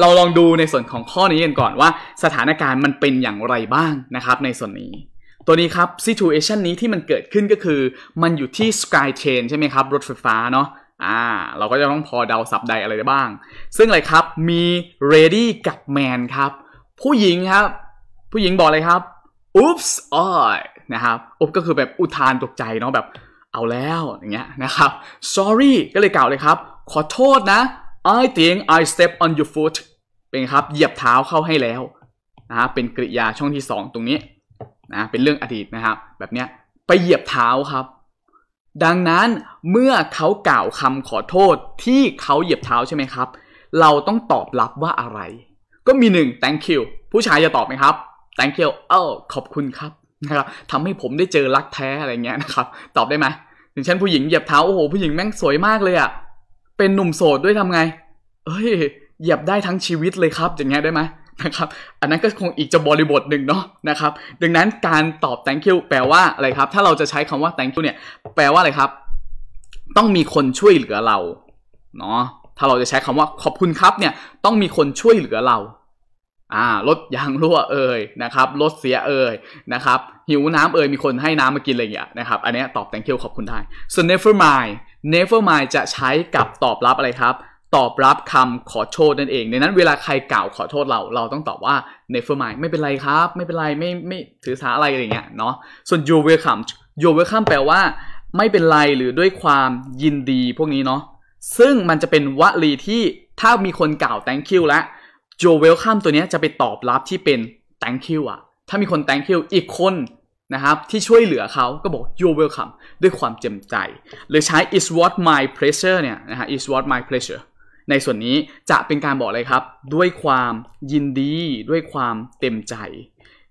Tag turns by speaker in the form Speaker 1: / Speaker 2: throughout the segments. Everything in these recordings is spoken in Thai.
Speaker 1: เราลองดูในส่วนของข้อนี้กันก่อนว่า สถานการณ์มันเป็นอย่างไรบ้างนะครับในส่วนนี้ ตัวนี้ครับ situation นี้ที่มันเกิดขึ้นก็คือ มันอยู่ที่ sky ยเ a i n ใช่ไหมครับ รถไฟฟ้าเนาะอ่า เราก็จะต้องพอเดาสับใดอะไรได้บ้าง ซึ่งอะไรครับมี ready กับ man ครับ ผู้หญิงครับ ผู้หญิงบอกเลยครับ oops อ้อยนะครับ อุ๊บก็คือแบบอุทานตกใจเนาะแบบเอาแล้วอย่างเงี้ยนะครับ sorry ก็เลยกล่าวเลยครับ ขอโทษนะ I think I step on your foot เป็นครับ เหยียบเท้าเข้าให้แล้วนะฮะเป็นกริยาช่องที่สองตรงนี้นะ เป็นเรื่องอดีตนะครับ แบบเนี้ย ไปเหยียบเท้าครับ ดังนั้นเมื่อเขากล่าวคำขอโทษที่เขาเหยียบเท้าใช่ไหมครับ เราต้องตอบรับว่าอะไร ก็มีหนึ่ง thank you ผู้ชายจะตอบไหมครับ thank you เออขอบคุณครับนะครับ ทำให้ผมได้เจอรักแท้อะไรเงี้ยนะครับ ตอบได้ไหมถึงฉันผู้หญิงเหยียบเท้า โอ้โห ผู้หญิงแม่งสวยมากเลยอะเป็นหนุ่มโสดด้วยทำไง เอ้ย เหยียบได้ทั้งชีวิตเลยครับ อย่างเงี้ยได้ไหมนะครับ อันนั้นก็คงอีกจะบริบทหนึ่งเนาะนะครับ ดังนั้นการตอบ thank you แปลว่าอะไรครับ ถ้าเราจะใช้คำว่า thank you เนี่ย แปลว่าอะไรครับ ต้องมีคนช่วยเหลือเราเนาะ ถ้าเราจะใช้คำว่าขอบคุณครับ เนี่ย ต้องมีคนช่วยเหลือเรา อ่ารถยางรั่วเอ่ยนะครับรถเสียเอ่ยนะครับ หิวน้ำเอ่ยมีคนให้น้ำมากินอะไรอย่างเงี้ยนะครับ อันนี้ตอบ thank you ขอบคุณได้ so never mind nevermind จะใช้กับตอบรับอะไรครับ ตอบรับคำขอโทษนั่นเอง ในนั้นเวลา ใครกล่าวขอโทษเรา เราต้องตอบว่า nevermind ไม่เป็น ไรครับ ไม่เป็นไร ไม่ไม่ถือสาอะไร อะไรเงี้ย เนาะ ส่วน you welcome you welcome แปลว่า ไม่เป็นไรหรือด้วยความยินดีพวกนี้เนาะ ซึ่งมันจะเป็นวลีที่ถ้ามีคนกล่าว thank you และ you welcome ตัวนี้จะไปตอบรับที่เป็น thank you อะถ้ามีคน thank you อีกคนนะครับที่ช่วยเหลือเขาก็บอก you welcome ด้วยความเจ็มใจ หรือใช้ is what my pleasure เนี่ยนะฮะ is what my pleasure ในส่วนนี้จะเป็นการบอกเลยครับด้วยความยินดีด้วยความเต็มใจ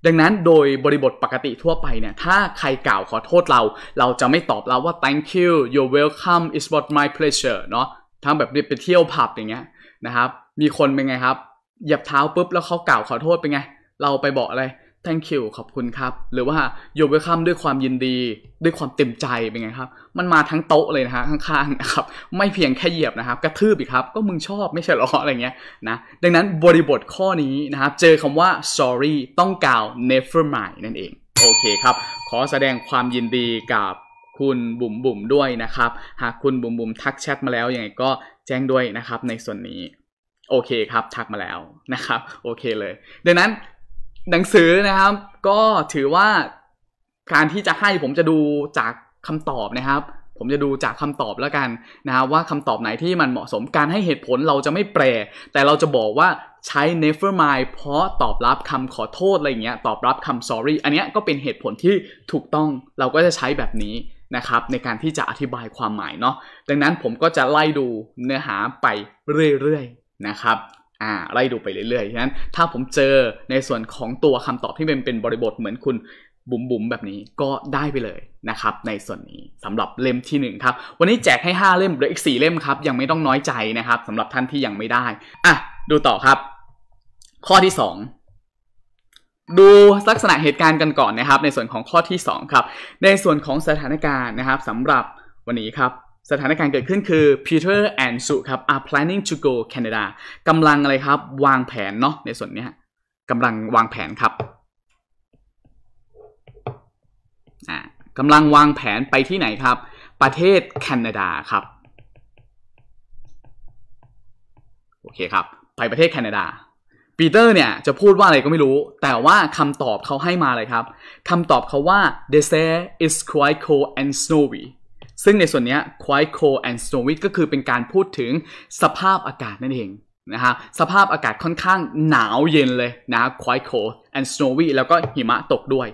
Speaker 1: ดังนั้นโดยบริบทปกติทั่วไปเนี่ยถ้าใครกล่าวขอโทษเราเราจะไม่ตอบเราว่า thank you you're welcome is what my pleasure เนาะทั้งแบบไปเที่ยวผับอย่างเงี้ยนะครับมีคนเป็นไงครับหยับเท้าปุ๊บแล้วเขากล่าวขอโทษเป็นไงเราไปบอกอะไร thank you ขอบคุณครับ หรือว่า you're welcome ด้วยความยินดี ด้วยความเต็มใจ เป็นไงครับ มันมาทั้งโต๊ะเลยนะฮะข้างๆ นะครับ ไม่เพียงแค่เหยียบนะครับ กระทืบอีกครับ ก็มึงชอบไม่ใช่หรออะไรเงี้ยนะ ดังนั้นบริบทข้อนี้นะครับ เจอคำว่า sorry ต้องกล่าว never mind นั่นเอง โอเคครับ ขอแสดงความยินดีกับคุณบุ๋มบุ๋มด้วยนะครับ หากคุณบุ๋มบุ๋มทักแชทมาแล้วยังไงก็แจ้งด้วยนะครับในส่วนนี้ โอเคครับทักมาแล้วนะครับ โอเคเลย ดังนั้นหนังสือนะครับก็ถือว่า การที่จะให้ผมจะดูจากคำตอบนะครับ ผมจะดูจากคำตอบแล้วกัน นะครับว่าคำตอบไหนที่มันเหมาะสม การให้เหตุผลเราจะไม่แปรแต่เราจะบอกว่าใช้ never mind เพราะตอบรับคำขอโทษอะไรเงี้ยตอบรับคำ sorry อันเนี้ยก็เป็นเหตุผลที่ถูกต้องเราก็จะใช้แบบนี้นะครับ ในการที่จะอธิบายความหมายเนาะดังนั้นผมก็จะไล่ดูเนื้อหาไปเรื่อยๆนะครับอ่าไล่ดูไปเรื่อยๆฉะนั้นถ้าผมเจอในส่วนของตัวคำตอบที่เป็นเป็นบริบทเหมือนคุณ บุ๋มบุมแบบนี้ก็ได้ไปเลยนะครับ ในส่วนนี้สำหรับเล่มที่ 1 ครับ วันนี้แจกให้5เล่มเหลืออีก4เล่มครับ ยังไม่ต้องน้อยใจนะครับ สำหรับท่านที่ยังไม่ได้อ่ะดูต่อครับ ข้อที่ 2 ดูลักษณะเหตุการณ์กันก่อนนะครับ ในส่วนของข้อที่ 2 ครับ ในส่วนของสถานการณ์นะครับ สำหรับวันนี้ครับสถานการณ์เกิดขึ้นคือ Peter and Sue ครับ are planning to go Canada กำลังอะไรครับ วางแผนเนาะ ในส่วนนี้กำลังวางแผนครับกำลังวางแผนไปที่ไหนครับ ประเทศแคนาดาครับ โอเคครับ ไปประเทศแคนาดาปีเตอร์เนี่ยจะพูดว่าอะไรก็ไม่รู้ แต่ว่าคำตอบเขาให้มาเลยครับ คำตอบเขาว่า the s a i is quite cold and snowy ซึ่งในส่วนนี้ quiet cold and snowy ก็คือเป็นการพูดถึงสภาพอากาศนั่นเองนะฮะสภาพอากาศค่อนข้างหนาวเย็นเลยนะ quite cold and snowy แล้วก็หิมะตกด้วย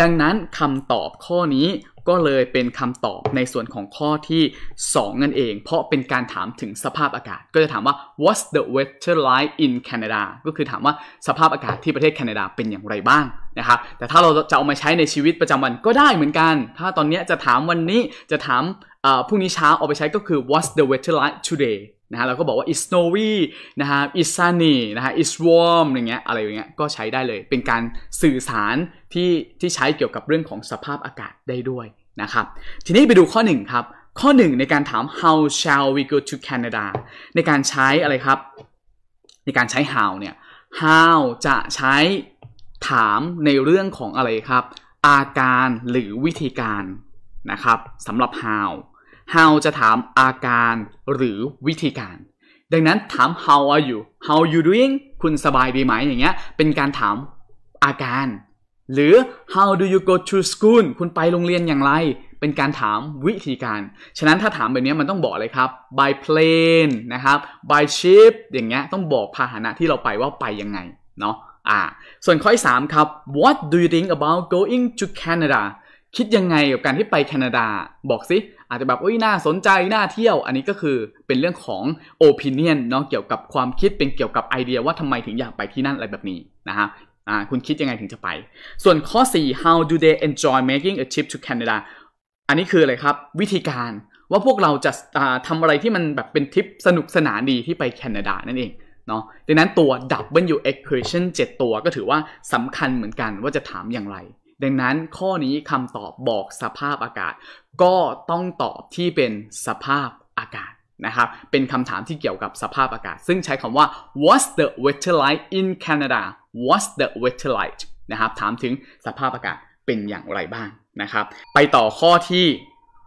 Speaker 1: ดังนั้นคำตอบข้อนี้ก็เลยเป็นคำตอบในส่วนของข้อที่ 2 นั่นเอง เพราะเป็นการถามถึงสภาพอากาศ ก็จะถามว่า what's the weather like in Canada ก็คือถามว่าสภาพอากาศที่ประเทศแคนาดาเป็นอย่างไรบ้างนะครับแต่ถ้าเราจะเอามาใช้ในชีวิตประจำวันก็ได้เหมือนกัน ถ้าตอนนี้จะถามวันนี้จะถามพรุ่งนี้เช้าเอาไปใช้ก็คือ what's the weather like today นะฮะเราก็บอกว่า it's snowy นะฮะ it's sunny นะฮะ it's warm อย่างเงี้ยอะไรอย่างเงี้ยก็ใช้ได้เลย เป็นการสื่อสารที่ที่ใช้เกี่ยวกับเรื่องของสภาพอากาศได้ด้วยนะครับทีนี้ไปดูข้อ1ครับ ข้อ1ในการถาม how shall we go to Canada ในการใช้อะไรครับ ในการใช้ how เนี่ย how จะใช้ถามในเรื่องของอะไรครับอาการหรือวิธีการนะครับสำหรับ how how จะถามอาการหรือวิธีการ ดังนั้นถาม how are you how you doing คุณสบายดีไหมอย่างเงี้ย เป็นการถามอาการ หรือ how do you go to school คุณไปโรงเรียนอย่างไร เป็นการถามวิธีการ ฉะนั้นถ้าถามแบบนี้มันต้องบอกเลยครับ by plane นะครับ by ship อย่างเงี้ย ต้องบอกพาหนะที่เราไปว่าไปยังไงเนาะอ่าส่วนข้อที่3ครับ what do you think about going to Canada คิดยังไงกับการที่ไปแคนาดาบอกสิอาจจะแบบอุ้ยน่าสนใจ น่าเที่ยว อันนี้ก็คือเป็นเรื่องของ opinion เนาะเกี่ยวกับความคิดเป็นเกี่ยวกับไอเดียว่าทำไมถึงอยากไปที่นั่นอะไรแบบนี้นะฮะคุณคิดยังไงถึงจะไป ส่วนข้อ 4 how do they enjoy making a trip to Canada อันนี้คืออะไรครับวิธีการว่าพวกเราจะทำอะไรที่มันแบบเป็นทริปสนุกสนานดีที่ไปแคนาดานั่นเองเนาะดังนั้นตัว W equation 7 ตัวก็ถือว่าสำคัญเหมือนกันว่าจะถามอย่างไรดังนั้นข้อนี้คำตอบบอกสภาพอากาศก็ต้องตอบที่เป็นสภาพอากาศนะครับ เป็นคำถามที่เกี่ยวกับสภาพอากาศซึ่งใช้คำว่า what's the weather like in Canada what's the weather like นะครับถามถึงสภาพอากาศเป็นอย่างไรบ้างนะครับ ไปต่อข้อที่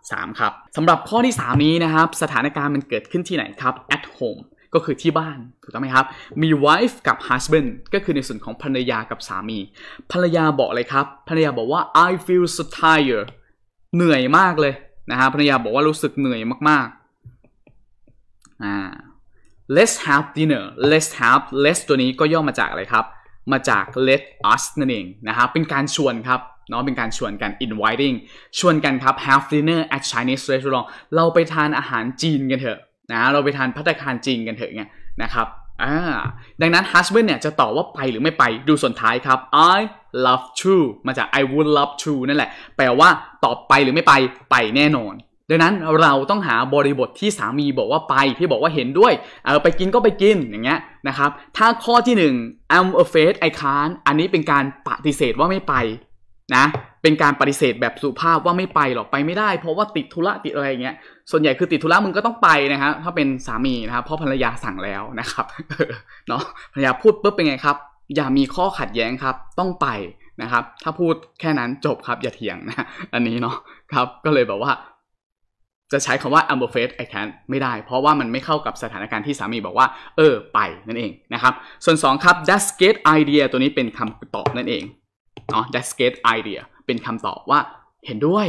Speaker 1: 3 ครับสำหรับข้อที่ 3 นี้นะครับสถานการณ์มันเกิดขึ้นที่ไหนครับ at home ก็คือที่บ้านถูกต้องไหมครับ มี wife กับ husband ก็คือในส่วนของภรรยากับสามี ภรรยาบอกเลยครับภรรยาบอกว่า I feel so tired เหนื่อยมากเลยนะฮะภรรยาบอกว่ารู้สึกเหนื่อยมากๆอ่า let's have dinner let's have let's ตัวนี้ก็ย่อมาจากอะไรครับ มาจาก let us นั่นเองนะฮะเป็นการชวนครับเนาะเป็นการชวนกัน inviting ชวนกันครับ have dinner at Chinese restaurant เราไปทานอาหารจีนกันเถอะนะเราไปทานพัตคารจริงกันเถอะไงนะครับอ่าดังนั้น husband เนี่ยจะตอบว่าไปหรือไม่ไปดูส่วนท้ายครับ I love to มาจาก I would love to นั่นแหละ แปลว่าตอบไปหรือไม่ไปไปแน่นอน ดังนั้นเราต้องหาบริบทที่สามีบอกว่าไปที่บอกว่าเห็นด้วยเออไปกินก็ไปกิน อย่างเงี้ยนะครับ ถ้าข้อที่ 1 I'm afraid I can't อันนี้เป็นการปฏิเสธว่าไม่ไปนะเป็นการปฏิเสธแบบสุภาพว่าไม่ไปหรอกไปไม่ได้เพราะว่าติดธุระติดอะไรอย่างเงี้ย ส่วนใหญ่คือติดธุระมึงก็ต้องไปนะครับถ้าเป็นสามีนะครับ เพราะภรรยาสั่งแล้วนะครับเนาะภรรยาพูดปุ๊บเป็นไงครับอย่ามีข้อขัดแย้งครับต้องไปนะครับ ถ้าพูดแค่นั้นจบครับ อย่าเถียงนะอันนี้เนาะครับก็เลยแบบว่า จะใช้คำว่า amber face I can ไม่ได้เพราะว่ามันไม่เข้ากับสถานการณ์ที่สามีบอกว่าเออ ไปนั่นเองนะครับ ส่วน2ครับ that's get idea ตัวนี้เป็นคำตอบนั่นเองนาะ that's great idea เป็นคำตอบว่าเห็นด้วย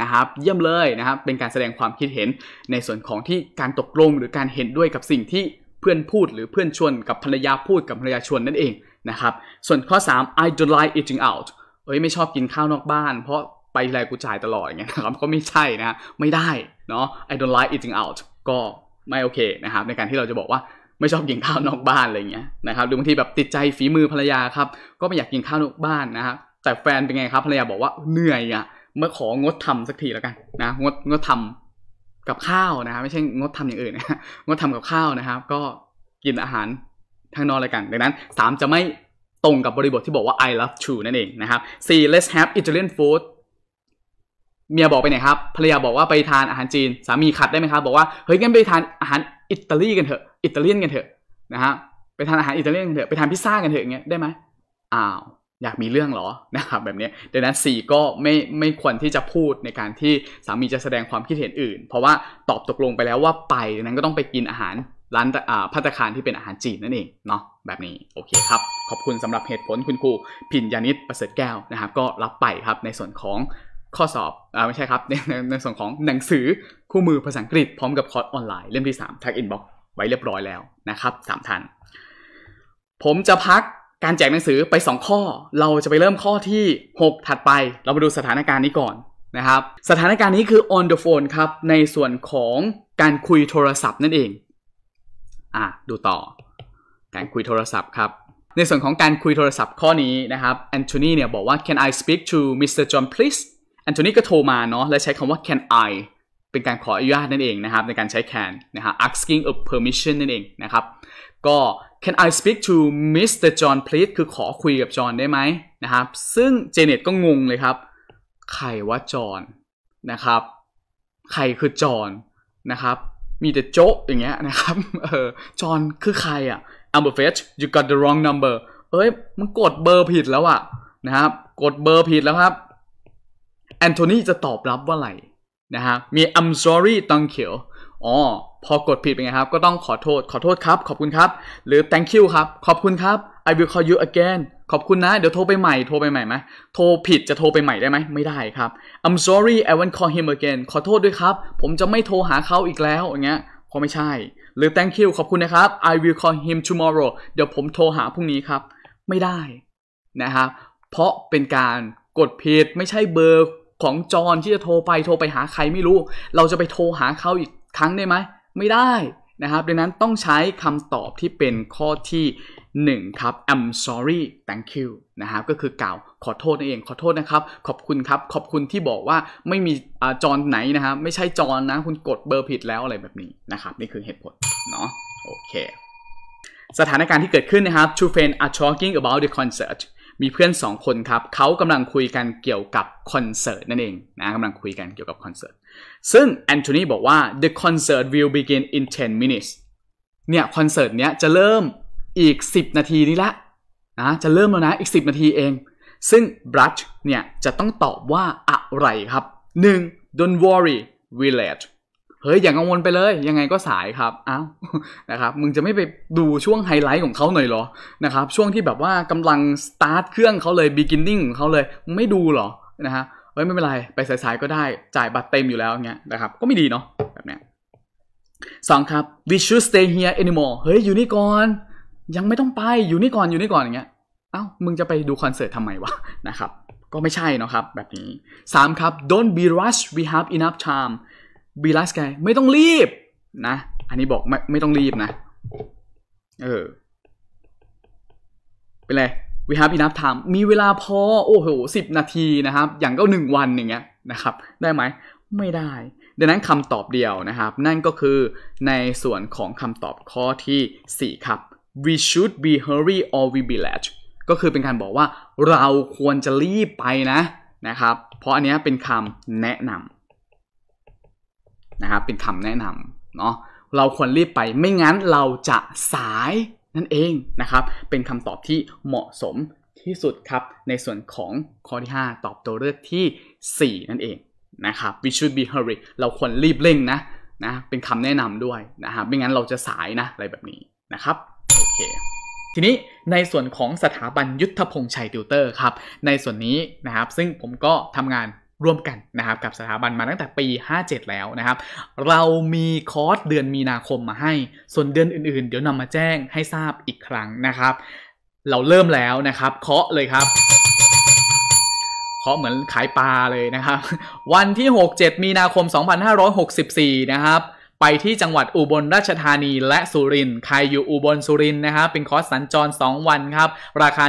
Speaker 1: นะครับเยี่ยมเลยนะครับ เป็นการแสดงความคิดเห็นในส่วนของที่การตกลงหรือการเห็นด้วยกับสิ่งที่เพื่อนพูดหรือเพื่อนชวนกับภรรยาพูดกับภรรยาชวนนั่นเองนะครับ ส่วนข้อ 3 I don't like eating out เอ้ยไม่ชอบกินข้าวนอกบ้าน เพราะไปแลกูจ่ายตลอดอย่างเงี้ยนะครับก็ไม่ใช่นะไม่ได้เนาะ I don't like eating out ก็ไม่โอเคนะครับในการที่เราจะบอกว่าไม่ชอบกินข้าวนอกบ้านอะไรเงี้ยนะครับหรือบางทีแบบติดใจฝีมือภรรยาครับ ก็ไม่อยากกินข้าวนอกบ้านนะครับ แต่แฟนเป็นไงครับภรรยาบอกว่าเหนื่อยอ่ะเมื่อของดทำสักทีแล้วกันนะงดงดทำกับข้าวนะไม่ใช่งดทำอย่างอื่นนะงดทำกับข้าวนะครับ ก็กินอาหารทางนอกะลรกัน ดังนั้นสามจะไม่ตรงกับบริบทที่บอกว่า I love you นั่นเองนะครับ C let's have Italian food เมียบอกไปไหนครับภรรยาบอกว่าไปทานอาหารจีน สามีขัดได้ไหมครับ บอกว่าเฮ้ยงั้นไปทานอาหารอิตาลีกันเถอะ อิตาเลียนกันเถอะนะฮะไปทานอาหารอิตาเลียนกันเถอะ ไปทานพิซซ่ากันเถอะอย่างเงี้ยได้ไหมอ้าวอยากมีเรื่องหรอนะครับแบบนี้ดังนั้นสี่ก็ไม่ไม่ควรที่จะพูดในการที่สามีจะแสดงความคิดเห็นอื่น เพราะว่าตอบตกลงไปแล้วว่าไปดังนั้นก็ต้องไปกินอาหารร้านอ่าพัตคารที่เป็นอาหารจีนนั่นเองเนาะแบบนี้โอเคครับขอบคุณสำหรับเหตุผลคุณครูพินยานิตประเสริฐแก้วนะครับก็รับไปครับในส่วนของข้อสอบอ่าไม่ใช่ครับในในส่วนของหนังสือคู่มือภาษาอังกฤษพร้อมกับคอร์สออนไลน์เล่มที่3ทักอินบ็อกไว้เรียบร้อยแล้วนะครับสามทันผมจะพักการแจกหนังสือไป 2 ข้อ เราจะไปเริ่มข้อที่ 6 ถัดไป เรามาดูสถานการณ์นี้ก่อนนะครับ สถานการณ์นี้คือ on the phone ครับ ในส่วนของการคุยโทรศัพท์นั่นเอง อ่ะดูต่อ การคุยโทรศัพท์ครับในส่วนของการคุยโทรศัพท์ข้อนี้นะครับแอนโทนีเนี่ยบอกว่า can I speak to Mr. John please แอนโทนีก็โทรมาเนาะและใช้คำว่า can I เป็นการขออนุญาตนั่นเองนะครับ ในการใช้ can นะฮะ asking of permission นั่นเองนะครับ ก็ can I speak to Mr. John please คือขอคุยกับจอห์นได้ไหมนะครับซึ่งเจเน็ตก็งงเลยครับ ใครว่าจอห์นนะครับ ใครคือจอห์นนะครับมีแต่โจ๊กอย่างเงี้ยนะครับเออจอห์นคือใครอะ Amber f e t you got the wrong number เอ้ยมันกดเบอร์ผิดแล้วอะนะครับกดเบอร์ผิดแล้วครับแอนโทนีจะตอบรับว่าอะไรนะฮะ มี I'm sorry ตังเขียวอ๋อ พอกดผิดเป็นไงครับ ก็ต้องขอโทษ ขอโทษ ครับ ขอบคุณครับ หรือ thank you ครับ ขอบคุณ ครับ I will call you again ขอบคุณ นะ เดี๋ยวโทรไปใหม่ โทรไป ใหม่ไหม โทรผิด จะโทรไปใหม่ได้ไหม ไม่ได้ครับ I'm sorry I won't call him again ขอโทษด้วยครับ ผมจะไม่โทรหาเขาอีกแล้วอย่างเงี้ยพอไม่ใช่ หรือ thank you ขอบคุณนะครับ I will call him tomorrow เดี๋ยวผมโทรหาพรุ่งนี้ครับ ไม่ได้นะครับ เพราะเป็นการกดผิดไม่ใช่เบอร์ของจอนที่จะโทรไปโทรไปหาใครไม่รู้ เราจะไปโทรหาเขาอีกครั้งได้ไหม ไม่ได้นะครับ ดังนั้นต้องใช้คำตอบที่เป็นข้อที่ 1 ครับ I'm sorry thank you นะครับก็คือกล่าวขอโทษนั่นเองขอโทษนะครับ ขอบคุณครับ ขอบคุณที่บอกว่าไม่มีจอนไหนนะครับ ไม่ใช่จอนนะ คุณกดเบอร์ผิดแล้วอะไรแบบนี้นะครับนี่คือเหตุผลเนาะโอเคสถานการณ์ที่เกิดขึ้นนะครับ two friends are talking about the concert มีเพื่อน2คนครับ เขากำลังคุยกันเกี่ยวกับคอนเสิร์ตนั่นเองนะกำลังคุยกันเกี่ยวกับคอนเสิร์ต ซึ่งแอนโทนีบอกว่า the concert will begin in 10 minutes เนี่ยคอนเสิร์ตเนี้ยจะเริ่มอีก 10 นาทีนี้ละนะจะเริ่มแล้วนะอีก 10 นาทีเอง ซึ่งบรัชเนี่ยจะต้องตอบว่าอะไรครับ 1. don't worry we late เฮ้ย อย่ากังวลไปเลยยังไงก็สายครับอ้าวนะครับ มึงจะไม่ไปดูช่วงไฮไลท์ของเขาหน่อยหรอนะครับช่วงที่แบบว่ากำลังสตาร์ทเครื่องเขาเลยบิ g กนนิ่งของเขาเลยมึงไม่ดูหรอนะฮะเฮ้ย ไม่เป็นไร ไปสายๆ ก็ได้จ่ายบัตรเต็มอยู่แล้วเงี้ยนะครับก็ไม่ดีเนาะแบบเนี้ยสองครับ we should stay here anymore เฮ้ยอยู่นี่ก่อนยังไม่ต้องไปอยู่นี่ก่อน อยู่นี่ก่อนอย่างเงี้ยเอา้า มึงจะไปดูคอนเสิร์ตทำไมวะนะครับก็ไม่ใช่นะครับแบบนี้3ครับ don't be rush we have enough time บีลัสไงไม่ต้องรีบ นะ อันนี้บอกไม่ไม่ต้องรีบนะเออเป็นไร we have enough time มีเวลาพอโอ้โหสิบนาทีนะครับ อย่างก็หนึ่งวันอย่างเงี้ยนะครับ ได้ไหมไม่ได้ ดังนั้นคำตอบเดียวนะครับ นั่นก็คือในส่วนของคำตอบข้อที่ 4 ครับ we should be hurry or we be late ก็คือเป็นการบอกว่าเราควรจะรีบไปนะนะครับ เพราะอันนี้เป็นคำแนะนำนะครับเป็นคำแนะนำเนาะเราควรรีบไป ไม่งั้นเราจะสายนั่นเองนะครับเป็นคำตอบที่เหมาะสมที่สุดครับ ในส่วนของข้อที่ 5 ตอบตัวเลือกที่ 4 นั่นเองนะครับ we should be hurry เราควรรีบเร่งนะนะเป็นคำแนะนำด้วยนะครับไม่งั้นเราจะสายนะอะไรแบบนี้นะครับโอเคทีนี้ในส่วนของสถาบันยุทธพงษ์ชัยติวเตอร์ครับในส่วนนี้นะครับซึ่งผมก็ทำงานร่วมกันนะครับกับสถาบันมาตั้งแต่ปี 57 แล้วนะครับ เรามีคอร์สเดือนมีนาคมมาให้ ส่วนเดือนอื่นๆเดี๋ยวนำมาแจ้งให้ทราบอีกครั้งนะครับ เราเริ่มแล้วนะครับ เคาะเลยครับเคาะเหมือนขายปลาเลยนะครับ วันที่ 6-7 มีนาคม 2564 นะครับไปที่จังหวัดอุบลราชธานีและสุรินทร์ ใครอยู่อุบลสุรินทร์นะครับ เป็นคอร์สสัญจร 2 วันครับ ราคา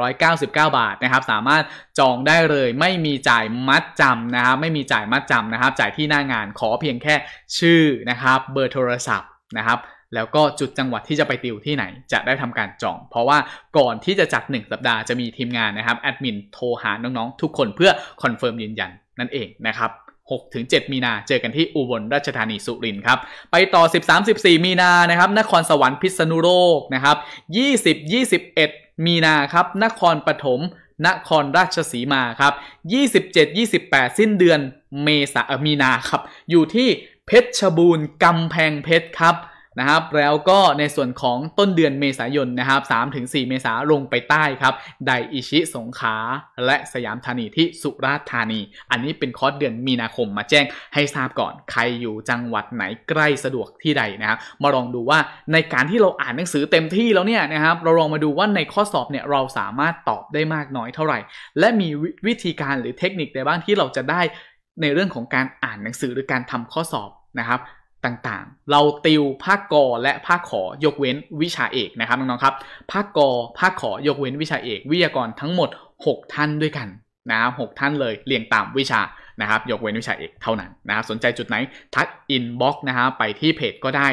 Speaker 1: 1,899 บาทนะครับ สามารถจองได้เลย ไม่มีจ่ายมัดจำนะครับ ไม่มีจ่ายมัดจำนะครับ จ่ายที่หน้างานขอเพียงแค่ชื่อนะครับ เบอร์โทรศัพท์นะครับ แล้วก็จุดจังหวัดที่จะไปติวที่ไหน จะได้ทำการจอง เพราะว่าก่อนที่จะจัด 1 สัปดาห์จะมีทีมงานนะครับแอดมินโทรหาน้องๆทุกคนเพื่อคอนเฟิร์มยืนยันนั่นเองนะครับ6-7มีนา เจอกันที่อุบลราชธานีสุรินทร์ครับ ไปต่อ 13-14มีนา นะครับ นครสวรรค์พิษณุโลกนะครับ 20-21 มีนาครับ นครปฐม นครราชสีมาครับ 27-28 สิ้นเดือนเมษามีนาครับ อยู่ที่เพชรบูรณ์กำแพงเพชรครับนะครับแล้วก็ในส่วนของต้นเดือนเมษายน นะครับ 3-4 เมษาลงไปใต้ครับไดอิชิสงขาและสยามธานีที่สุราษฎร์ธานี อันนี้เป็นคอร์สเดือนมีนาคมมาแจ้งให้ทราบก่อนใครอยู่จังหวัดไหนใกล้สะดวกที่ใดนะครับ มาลองดูว่าในการที่เราอ่านหนังสือเต็มที่แล้วเนี่ยนะครับเราลองมาดูว่าในข้อสอบเนี่ยเราสามารถตอบได้มากน้อยเท่าไหร่ และมีวิธีการหรือเทคนิคใดบ้างที่เราจะได้ในเรื่องของการอ่านหนังสือหรือการทำข้อสอบนะครับต่างๆ เราติวภาคกอและภาคขอยกเว้นวิชาเอกนะครับน้องๆครับภาคกอภาคขอยกเว้นวิชาเอก วิทยากร ทั้งหมด 6 ท่านด้วยกันนะครับหท่านเลยเรียงตามวิชานะครับยกเว้นวิชาเอก เท่านั้นนะครับสนใจจุดไหนทักอินบ็อกซ์นะับไปที่เพจก็ได้